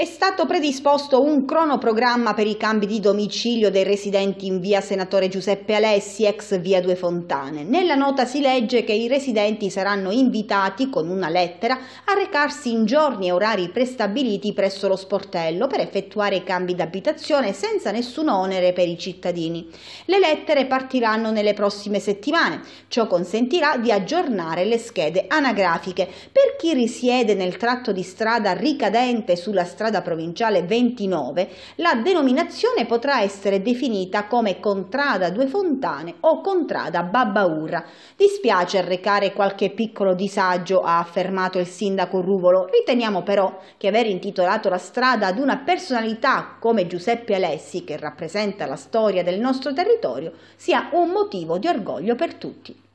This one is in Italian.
È stato predisposto un cronoprogramma per i cambi di domicilio dei residenti in via Senatore Giuseppe Alessi, ex via Due Fontane. Nella nota si legge che i residenti saranno invitati con una lettera a recarsi in giorni e orari prestabiliti presso lo sportello per effettuare i cambi d'abitazione senza nessun onere per i cittadini. Le lettere partiranno nelle prossime settimane. Ciò consentirà di aggiornare le schede anagrafiche. Per chi risiede nel tratto di strada ricadente sulla strada strada provinciale 29, la denominazione potrà essere definita come Contrada Due Fontane o Contrada Babbaurra. Dispiace arrecare qualche piccolo disagio, ha affermato il sindaco Ruvolo, riteniamo però che aver intitolato la strada ad una personalità come Giuseppe Alessi, che rappresenta la storia del nostro territorio, sia un motivo di orgoglio per tutti.